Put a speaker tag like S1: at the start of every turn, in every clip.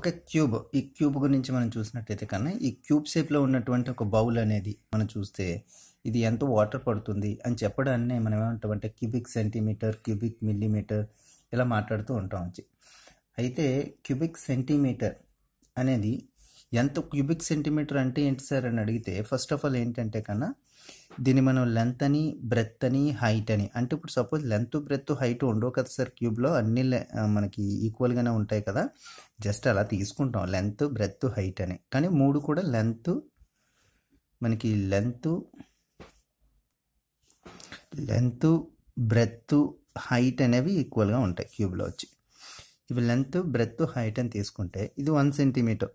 S1: ఒక క్యూబ్ ఈ క్యూబ్ గురించి మనం చూసినట్టయితే కన్నా ఈ క్యూబ్ షేప్లో ఉన్నటువంటి ఒక బౌల్ అనేది మనం చూస్తే ఇది ఎంత వాటర్ పడుతుంది అని చెప్పడాన్ని మనం ఏమంటామంటే క్యూబిక్ సెంటీమీటర్ క్యూబిక్ మిల్లీమీటర్ ఇలా మాట్లాడుతూ ఉంటాం అయితే క్యూబిక్ సెంటీమీటర్ అనేది ఎంత క్యూబిక్ సెంటీమీటర్ అంటే ఏంటి సార్ అని అడిగితే ఫస్ట్ ఆఫ్ ఆల్ ఏంటంటే కన్నా దీన్ని మనం లెంత్ అని బ్రెత్ అని హైట్ అని అంటే ఇప్పుడు సపోజ్ లెంత్ బ్రెత్ హైట్ ఉండవు కదా సార్ క్యూబ్లో అన్ని మనకి ఈక్వల్గానే ఉంటాయి కదా జస్ట్ అలా తీసుకుంటాం లెంత్ బ్రెత్ హైట్ అని కానీ మూడు కూడా లెంత్ మనకి లెంత్ లెంత్ బ్రెత్ హైట్ అనేవి ఈక్వల్గా ఉంటాయి క్యూబ్లో వచ్చి ఇవి లెంత్ బ్రెత్ హైట్ అని తీసుకుంటే ఇది వన్ సెంటీమీటర్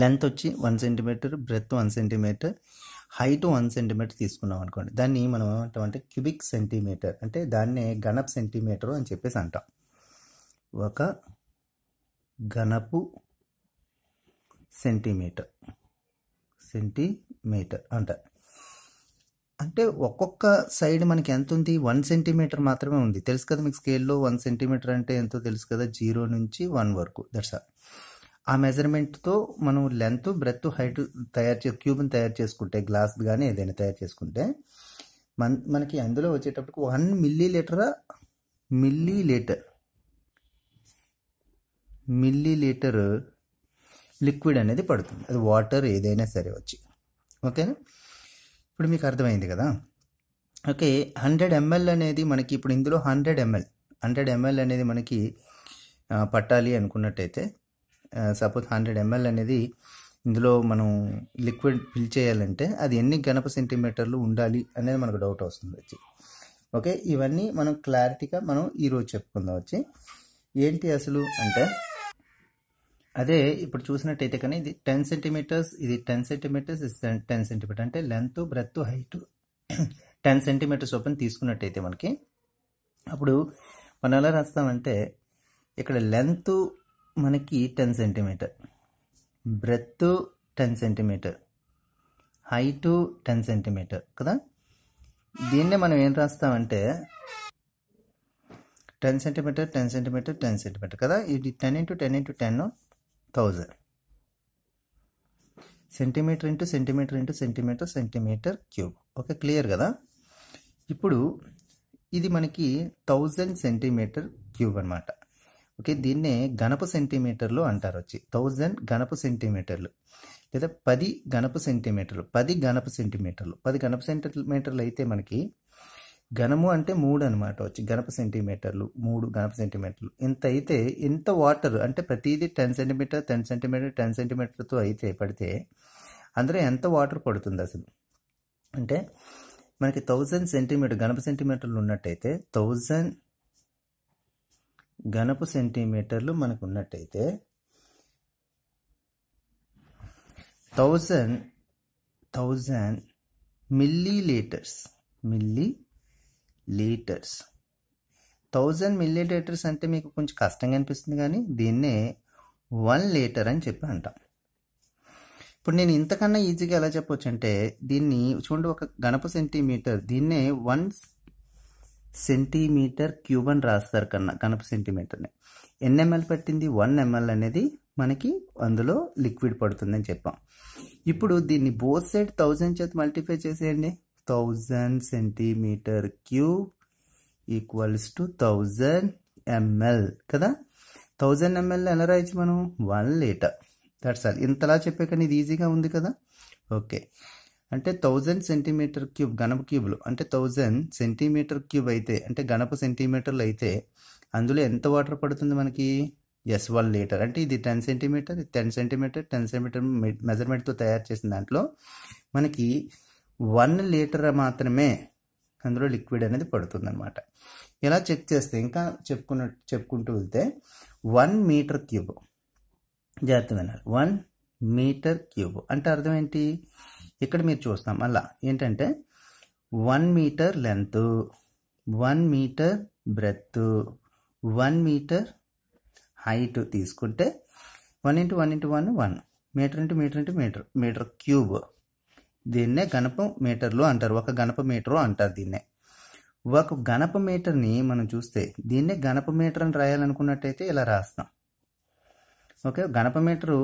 S1: లెంత్ వచ్చి one centimetre breadth one centimetre height one centimetre తీసుకున్నాం అనుకోండి దాన్ని మనం ఏమంటామంటే క్యూబిక్ సెంటీమీటర్ అంటే దాన్నే గణప్ సెంటీమీటర్ అని చెప్పేసి అంటాం ఒక గణపు సెంటీమీటర్ సెంటీమీటర్ అంట అంటే ఒక్కొక్క సైడ్ మనకి ఎంత ఉంది వన్ సెంటీమీటర్ మాత్రమే ఉంది తెలుసు కదా మీకు స్కేల్లో వన్ సెంటీమీటర్ అంటే ఎంతో తెలుసు కదా జీరో నుంచి వన్ వరకు దట్స్ ఆల్ ఆ మెజర్మెంట్తో మనం లెంత్ బ్రెత్ హైట్ తయారు చే క్యూబ్ని తయారు చేసుకుంటే గ్లాస్ కానీ ఏదైనా తయారు చేసుకుంటే మన మనకి అందులో వచ్చేటప్పటికి one millilitre millilitre millilitre liquid అనేది పడుతుంది అది వాటర్ ఏదైనా సరే వచ్చి ఓకేనా ఇప్పుడు మీకు అర్థమైంది కదా ఓకే హండ్రెడ్ ఎంఎల్ అనేది మనకి ఇప్పుడు ఇందులో హండ్రెడ్ ఎంఎల్ హండ్రెడ్ ఎంఎల్ అనేది మనకి పట్టాలి అనుకున్నట్టయితే సపోజ్ హండ్రెడ్ ఎంఎల్ అనేది ఇందులో మనం లిక్విడ్ ఫిల్ చేయాలంటే అది ఎన్ని గణప సెంటీమీటర్లు ఉండాలి అనేది మనకు డౌట్ వస్తుంది వచ్చి ఓకే ఇవన్నీ మనం క్లారిటీగా మనం ఈరోజు చెప్పుకుందాం వచ్చి ఏంటి అసలు అంటే అదే ఇప్పుడు చూసినట్టయితే కానీ ఇది టెన్ సెంటీమీటర్స్ ఇది టెన్ సెంటీమీటర్స్ టెన్ సెంటీమీటర్ అంటే length breadth height ten centimetres open తీసుకున్నట్టయితే మనకి అప్పుడు మనం ఎలా రాస్తామంటే ఇక్కడ లెంత్ మనకి ten centimetre breadth ten centimetre height ten centimetre కదా దీన్నే మనం ఏం రాస్తామంటే ten centimetre ten centimetre ten centimetre కదా ఇది ten into ten into ten thousand centimetre into centimetre into centimetre centimetre cube okay clear కదా ఇప్పుడు ఇది మనకి థౌజండ్ సెంటీమీటర్ క్యూబ్ అనమాట ఓకే దీన్నే గణపు సెంటీమీటర్లు అంటారు వచ్చి థౌజండ్ గణపు సెంటీమీటర్లు లేదా పది గణపు సెంటీమీటర్లు పది గణపు సెంటీమీటర్లు పది గణపు సెంటీమీటర్లు అయితే మనకి ఘనము అంటే మూడు అనమాట వచ్చి గణప సెంటీమీటర్లు మూడు గణప సెంటీమీటర్లు ఇంత అయితే ఇంత వాటర్ అంటే ప్రతిదీ ten centimetre ten centimetre ten సెంటీమీటర్తో అయితే పడితే అందులో ఎంత వాటర్ పడుతుంది అసలు అంటే మనకి థౌజండ్ సెంటీమీటర్ గణప సెంటీమీటర్లు ఉన్నట్టయితే థౌజండ్ ఘనపు సెంటీమీటర్లు మనకు ఉన్నట్టయితే thousand thousand millilitres millilitres thousand millilitres అంటే మీకు కొంచెం కష్టంగా అనిపిస్తుంది కానీ దీన్నే వన్ లీటర్ అని చెప్పి అంటాం ఇప్పుడు నేను ఇంతకన్నా ఈజీగా ఎలా చెప్పొచ్చు అంటే దీన్ని చూడండి ఒక గణప సెంటీమీటర్ దీన్నే వన్ సెంటీమీటర్ క్యూబ్ అని రాస్తారు కన్నా కనప సెంటీమీటర్ని ఎన్ఎంఎల్ ఎంఎల్ పట్టింది వన్ ఎంఎల్ అనేది మనకి అందులో లిక్విడ్ పడుతుందని చెప్పాం ఇప్పుడు దీన్ని బోత్ సైడ్ థౌజండ్ చేత మల్టిఫై చేసేయండి thousand centimetre cube equals to thousand ML కదా థౌజండ్ ఎంఎల్ ఎలా రాయచ్చు మనం వన్ లీటర్ దట్స్ ఆల్ ఇంతలా చెప్పే కానీ ఇది ఈజీగా ఉంది కదా ఓకే అంటే థౌజండ్ సెంటీమీటర్ క్యూబ్ గణపు క్యూబ్లు అంటే థౌజండ్ సెంటీమీటర్ క్యూబ్ అయితే అంటే గణప సెంటీమీటర్లు అయితే అందులో ఎంత వాటర్ పడుతుంది మనకి ఎస్ వన్ లీటర్ అంటే ఇది ten centimetre ten centimetre ten centimetre మెజర్మెంట్తో తయారు చేసిన దాంట్లో మనకి వన్ లీటర్ మాత్రమే అందులో లిక్విడ్ అనేది పడుతుంది అనమాట ఇలా చెక్ చేస్తే ఇంకా చెప్పుకున్న చెప్పుకుంటూ వెళ్తే వన్ మీటర్ క్యూబ్ జాగ్రత్త వినాలి వన్ మీటర్ క్యూబ్ అంటే అర్థం ఏంటి ఇక్కడ మీరు చూస్తాం మళ్ళా ఏంటంటే one metre length one metre breadth one metre height తీసుకుంటే one into one into one one metre into metre into metre metre cube దీన్నే గణప మీటర్లు అంటారు ఒక గణప మీటరు అంటారు దీన్నే ఒక గణప మీటర్ని మనం చూస్తే దీన్నే గణప మీటర్ అని రాయాలనుకున్నట్టయితే ఇలా రాస్తాం ఓకే గణప మీటరు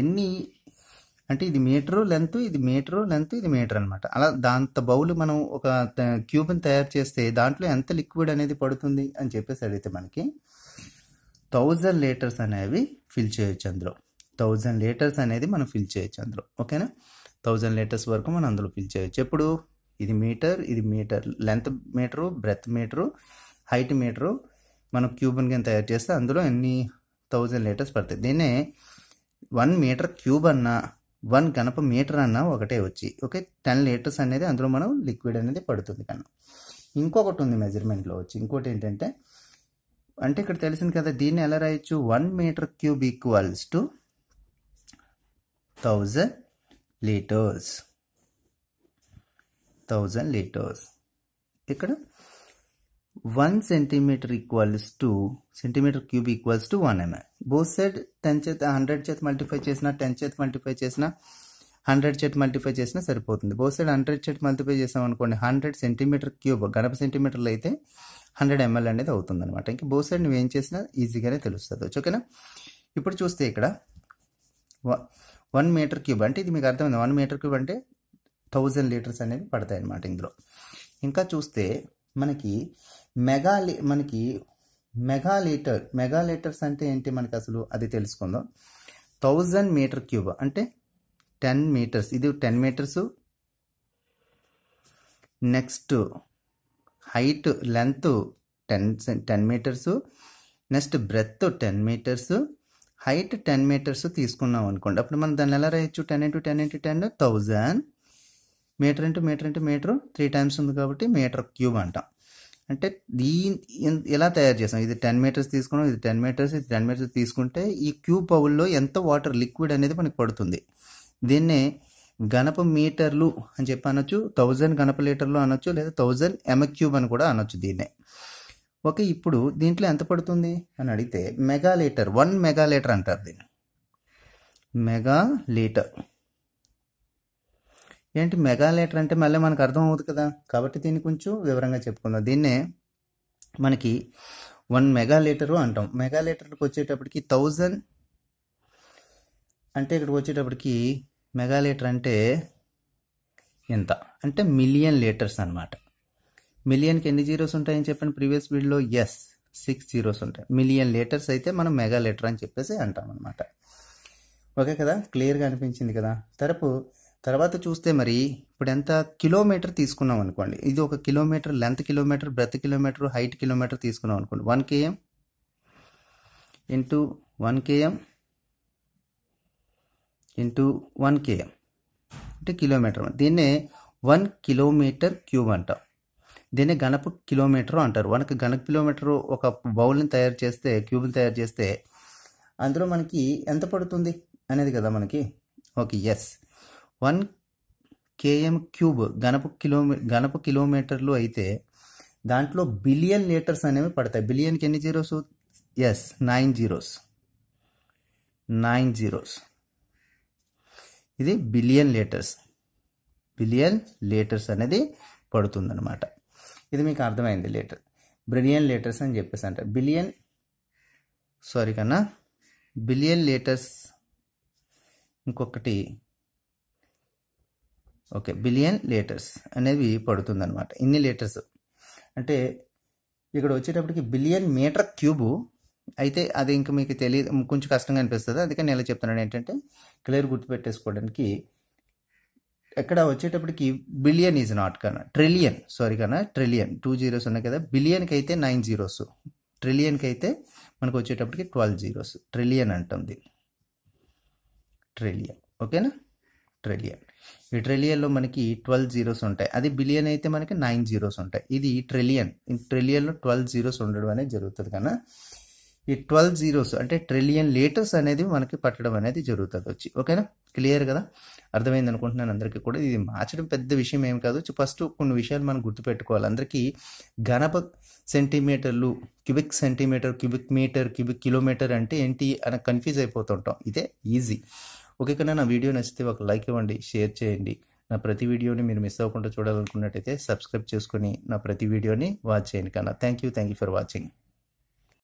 S1: ఎన్ని అంటే ఇది మీటరు లెంత్ ఇది మీటరు లెంత్ ఇది మీటర్ అనమాట అలా దాంత బౌల్ మనం ఒక క్యూబ్ని తయారు చేస్తే దాంట్లో ఎంత లిక్విడ్ అనేది పడుతుంది అని చెప్పేసి అడిగితే మనకి థౌజండ్ లీటర్స్ అనేవి ఫిల్ చేయొచ్చు అందులో థౌజండ్ లీటర్స్ అనేది మనం ఫిల్ చేయొచ్చు అందులో ఓకేనా థౌజండ్ లీటర్స్ వరకు మనం అందులో ఫిల్ చేయొచ్చు ఎప్పుడు ఇది మీటర్ ఇది metre length metre breadth metre height metre మనం క్యూబ్ని కానీ తయారు చేస్తే అందులో ఎన్ని థౌజండ్ లీటర్స్ పడతాయి దీన్నే వన్ మీటర్ క్యూబ్ అన్నా వన్ గణప మీటర్ అన్న ఒకటే వచ్చి ఓకే టెన్ లీటర్స్ అనేది అందులో మనం లిక్విడ్ అనేది పడుతుంది కన్నా ఇంకొకటి ఉంది మెజర్మెంట్లో వచ్చి ఇంకోటి ఏంటంటే అంటే ఇక్కడ తెలిసింది కదా దీన్ని ఎలా రాయొచ్చు one metre cube equals to thousand litres thousand litres ఇక్కడ one centimetre equals to centimeter cube equals to one mm. Both side ten చేత హండ్రెడ్ చేత మల్టిఫై చేసిన టెన్ చేత మల్టిఫై చేసిన హండ్రెడ్ చేత మల్టిఫై చేసిన సరిపోతుంది బోత్ సైడ్ హండ్రెడ్ చేత మల్టిఫై చేసాం అనుకోండి 100 సెంటీమీటర్ క్యూబ్ గడప సెంటీమీటర్లు అయితే హండ్రెడ్ ఎంఎల్ అనేది అవుతుంది అనమాట ఇంకా బోత్ సైడ్ నువ్వు ఏం చేసినా ఈజీగానే తెలుస్తుంది ఓకేనా ఇప్పుడు చూస్తే ఇక్కడ వన్ మీటర్ క్యూబ్ అంటే ఇది మీకు అర్థమైంది వన్ మీటర్ క్యూబ్ అంటే థౌజండ్ లీటర్స్ అనేవి పడతాయి అనమాట ఇందులో ఇంకా చూస్తే మనకి మెగాలి మనకి మెగాలీటర్ మెగాలీటర్స్ అంటే ఏంటి మనకి అసలు అది తెలుసుకుందాం థౌజండ్ మీటర్ క్యూబ్ అంటే టెన్ మీటర్స్ ఇది ten metres next height length ten ten metres next breadth ten metres height ten metres తీసుకున్నాం అనుకోండి అప్పుడు మనం దాన్ని ఎలా రాయొచ్చు ten into ten into ten thousand metre into metre into metre three times ఉంది కాబట్టి మీటర్ క్యూబ్ అంటాం అంటే దీని ఎలా తయారు చేసాం ఇది టెన్ మీటర్స్ తీసుకున్నాం ఇది టెన్ మీటర్స్ ఇది టెన్ మీటర్స్ తీసుకుంటే ఈ క్యూబ్ పౌల్లో ఎంత వాటర్ లిక్విడ్ అనేది మనకు పడుతుంది దీన్నే గణప మీటర్లు అని చెప్పి అనొచ్చు థౌజండ్ గణప లీటర్లు అనొచ్చు లేదా థౌజండ్ ఎంఎక్యూబ్ అని కూడా అనొచ్చు దీన్నే ఓకే ఇప్పుడు దీంట్లో ఎంత పడుతుంది అని అడిగితే megalitre one megalitre అంటారు దీన్ని మెగా లీటర్ ఏంటి మెగా లీటర్ అంటే మళ్ళీ మనకు అర్థం అవుతుంది కదా కాబట్టి దీన్ని కొంచెం వివరంగా చెప్పుకుందాం దీన్నే మనకి వన్ మెగా లీటరు అంటాం మెగా లీటర్కి వచ్చేటప్పటికి థౌజండ్ అంటే ఇక్కడికి వచ్చేటప్పటికి మెగా లీటర్ అంటే ఎంత అంటే మిలియన్ లీటర్స్ అనమాట మిలియన్కి ఎన్ని జీరోస్ ఉంటాయని చెప్పాను ప్రీవియస్ వీడియోలో ఎస్ సిక్స్ జీరోస్ ఉంటాయి మిలియన్ లీటర్స్ అయితే మనం మెగా లీటర్ అని చెప్పేసి అంటాం అనమాట ఓకే కదా క్లియర్గా అనిపించింది కదా తరపు తర్వాత చూస్తే మరి ఇప్పుడు ఎంత కిలోమీటర్ తీసుకున్నాం అనుకోండి ఇది ఒక kilometre length kilometre breadth kilometre height kilometre తీసుకున్నాం అనుకోండి one KM into one KM into one KM అంటే కిలోమీటర్ దీన్నే వన్ కిలోమీటర్ క్యూబ్ అంటాం దీన్ని గణపు కిలోమీటర్ అంటారు మనకి గణ కిలోమీటర్ ఒక బౌల్ని తయారు చేస్తే క్యూబ్ని తయారు చేస్తే అందులో మనకి ఎంత పడుతుంది అనేది కదా మనకి okay yes one KM cube గణపు కిలోమీ ఘనపు కిలోమీటర్లు అయితే దాంట్లో బిలియన్ లీటర్స్ అనేవి పడతాయి బిలియన్కి ఎన్ని zeros yes nine zeros nine zeros ఇది బిలియన్ లీటర్స్ బిలియన్ లీటర్స్ అనేది పడుతుందన్నమాట ఇది మీకు అర్థమైంది లీటర్ బిలియన్ లీటర్స్ అని చెప్పేసి అంట బిలియన్ సారీ కన్నా బిలియన్ లీటర్స్ ఇంకొకటి ఓకే బిలియన్ లీటర్స్ అనేది పడుతుందన్నమాట ఇన్ని లీటర్స్ అంటే ఇక్కడ వచ్చేటప్పటికి బిలియన్ మీటర్ క్యూబ్ అయితే అది ఇంకా మీకు తెలియదు కొంచెం కష్టంగా అనిపిస్తుంది అందుకని నేను చెప్తున్నాను ఏంటంటే క్లియర్ గుర్తుపెట్టేసుకోవడానికి ఎక్కడ వచ్చేటప్పటికి బిలియన్ ఈజ్ నాట్ కన్నా ట్రిలియన్ సారీ కన్నా ట్రిలియన్ టూ జీరోస్ ఉన్నాయి కదా బిలియన్కి అయితే నైన్ జీరోస్ ట్రిలియన్కి అయితే మనకు వచ్చేటప్పటికి ట్వెల్వ్ జీరోస్ ట్రిలియన్ అంటుంది ట్రిలియన్ ఓకేనా ట్రిలియన్ ట్రిలియన్లో మనకి ట్వెల్వ్ జీరోస్ ఉంటాయి అది బిలియన్ అయితే మనకి నైన్ జీరోస్ ఉంటాయి ఇది ట్రిలియన్ ట్రిలియన్లో ట్వెల్వ్ జీరోస్ ఉండడం అనేది జరుగుతుంది కన్నా ఈ ట్వెల్వ్ జీరోస్ అంటే ట్రిలియన్ లీటర్స్ అనేది మనకి పట్టడం అనేది జరుగుతుంది వచ్చి ఓకేనా క్లియర్ కదా అర్థమైంది అనుకుంటున్నాను అందరికీ కూడా ఇది మార్చడం పెద్ద విషయం ఏం కాదు ఫస్ట్ కొన్ని విషయాలు మనం గుర్తుపెట్టుకోవాలి అందరికీ గణప సెంటీమీటర్లు cubic centimetre cubic metre cubic kilometre అంటే ఏంటి అని కన్ఫ్యూజ్ అయిపోతుంటాం ఇదే ఈజీ ఓకే కన్నా నా వీడియో నచ్చితే ఒక లైక్ ఇవ్వండి షేర్ చేయండి నా ప్రతి వీడియోని మీరు మిస్ అవ్వకుండా చూడాలనుకున్నట్టయితే సబ్స్క్రైబ్ చేసుకుని నా ప్రతి వీడియోని వాచ్ చేయండి కన్నా thank you thank you for watching